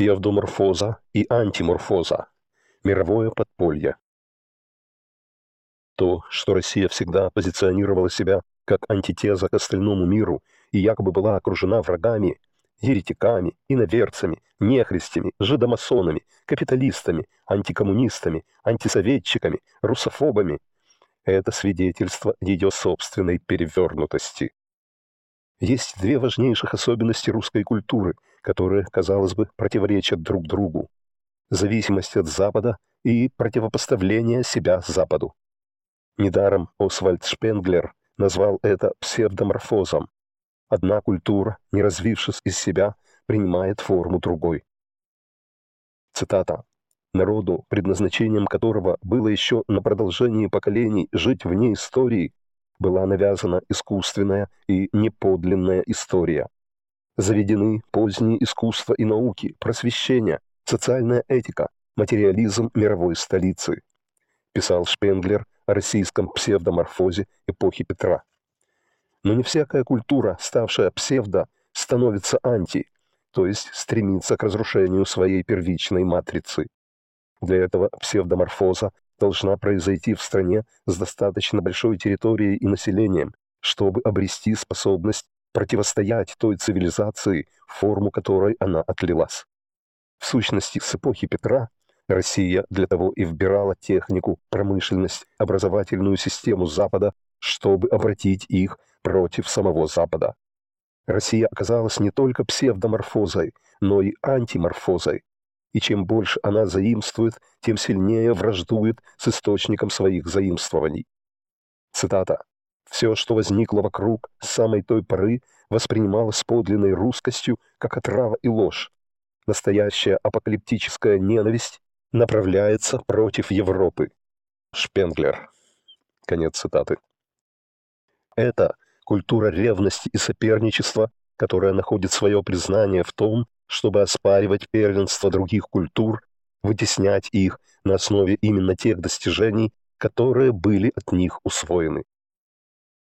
псевдоморфоза и антиморфоза, мировое подполье. То, что Россия всегда позиционировала себя как антитеза к остальному миру и якобы была окружена врагами, еретиками, иноверцами, нехристями, жидомасонами, капиталистами, антикоммунистами, антисоветчиками, русофобами. Это свидетельство ее собственной перевернутости. Есть две важнейших особенности русской культуры, которые, казалось бы, противоречат друг другу. Зависимость от Запада и противопоставление себя Западу. Недаром Освальд Шпенглер назвал это псевдоморфозом. Одна культура, не развившись из себя, принимает форму другой. Цитата. «Народу, предназначением которого было еще на продолжении поколений жить вне истории, была навязана искусственная и неподлинная история. Заведены поздние искусства и науки, просвещение, социальная этика, материализм мировой столицы, писал Шпенглер о российском псевдоморфозе эпохи Петра. Но не всякая культура, ставшая псевдо, становится анти, то есть стремится к разрушению своей первичной матрицы. Для этого псевдоморфоза должна произойти в стране с достаточно большой территорией и населением, чтобы обрести способность противостоять той цивилизации, форму которой она отлилась. В сущности, с эпохи Петра Россия для того и вбирала технику, промышленность, образовательную систему Запада, чтобы обратить их против самого Запада. Россия оказалась не только псевдоморфозой, но и антиморфозой, и чем больше она заимствует, тем сильнее враждует с источником своих заимствований. Цитата. «Все, что возникло вокруг с самой той поры, воспринималось подлинной русскостью, как отрава и ложь. Настоящая апокалиптическая ненависть направляется против Европы». Шпенглер. Конец цитаты. Это культура ревности и соперничества, которая находит свое признание в том, чтобы оспаривать первенство других культур, вытеснять их на основе именно тех достижений, которые были от них усвоены.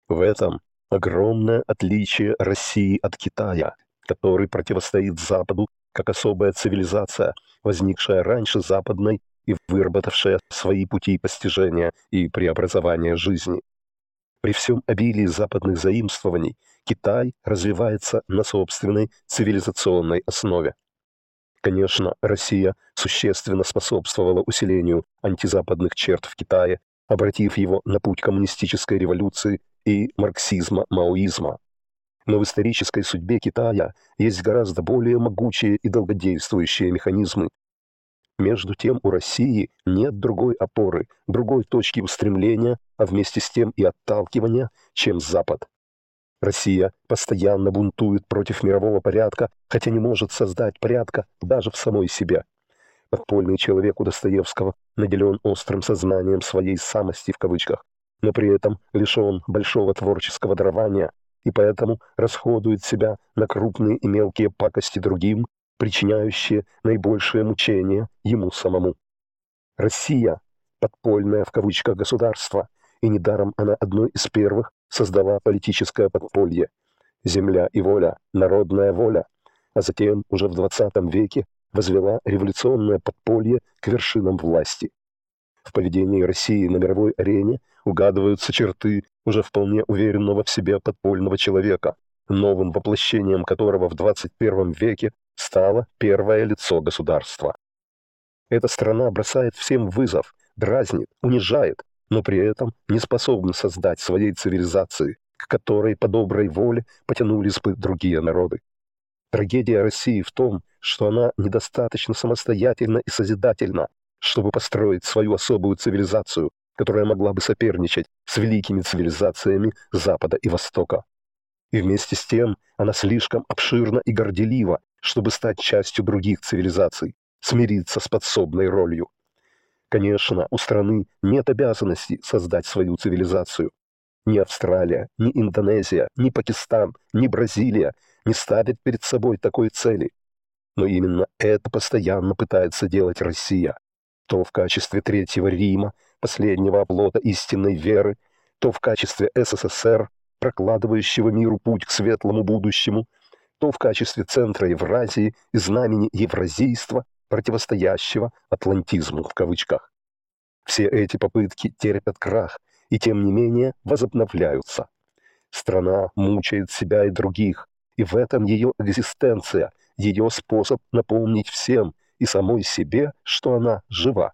В этом огромное отличие России от Китая, который противостоит Западу как особая цивилизация, возникшая раньше западной и выработавшая свои пути постижения и преобразования жизни. При всем обилии западных заимствований Китай развивается на собственной цивилизационной основе. Конечно, Россия существенно способствовала усилению антизападных черт в Китае, обратив его на путь коммунистической революции и марксизма-маоизма. Но в исторической судьбе Китая есть гораздо более могучие и долгодействующие механизмы, между тем у России нет другой опоры, другой точки устремления, а вместе с тем и отталкивания, чем Запад. Россия постоянно бунтует против мирового порядка, хотя не может создать порядка даже в самой себе. Подпольный человек у Достоевского наделен острым сознанием своей «самости» в кавычках, но при этом лишен большого творческого дарования и поэтому расходует себя на крупные и мелкие пакости другим причиняющие наибольшее мучение ему самому. Россия – подпольное в кавычках государство, и недаром она одной из первых создала политическое подполье. Земля и воля, народная воля, а затем уже в 20 веке возвела революционное подполье к вершинам власти. В поведении России на мировой арене угадываются черты уже вполне уверенного в себе подпольного человека, новым воплощением которого в 21 веке стала первое лицо государства. Эта страна бросает всем вызов, дразнит, унижает, но при этом не способна создать своей цивилизации, к которой по доброй воле потянулись бы другие народы. Трагедия России в том, что она недостаточно самостоятельна и созидательна, чтобы построить свою особую цивилизацию, которая могла бы соперничать с великими цивилизациями Запада и Востока. И вместе с тем она слишком обширна и горделива, чтобы стать частью других цивилизаций, смириться с подсобной ролью. Конечно, у страны нет обязанности создать свою цивилизацию. Ни Австралия, ни Индонезия, ни Пакистан, ни Бразилия не ставят перед собой такой цели. Но именно это постоянно пытается делать Россия. То в качестве Третьего Рима, последнего оплота истинной веры, то в качестве СССР, прокладывающего миру путь к светлому будущему, то в качестве центра Евразии и знамени евразийства, противостоящего атлантизму в кавычках. Все эти попытки терпят крах и, тем не менее, возобновляются. Страна мучает себя и других, и в этом ее экзистенция, ее способ напомнить всем и самой себе, что она жива.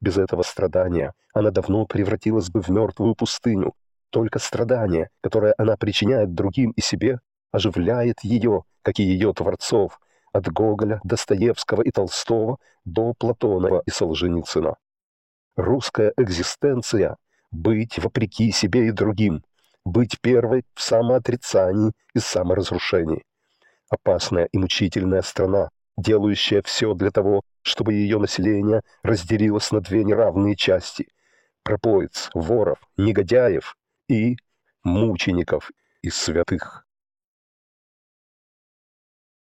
Без этого страдания она давно превратилась бы в мертвую пустыню, только страдание, которое она причиняет другим и себе, оживляет ее, как и ее творцов, от Гоголя, Достоевского и Толстого до Платонова и Солженицына. Русская экзистенция — быть вопреки себе и другим, быть первой в самоотрицании и саморазрушении. Опасная и мучительная страна, делающая все для того, чтобы ее население разделилось на две неравные части — пропоиц, воров, негодяев и мучеников и святых.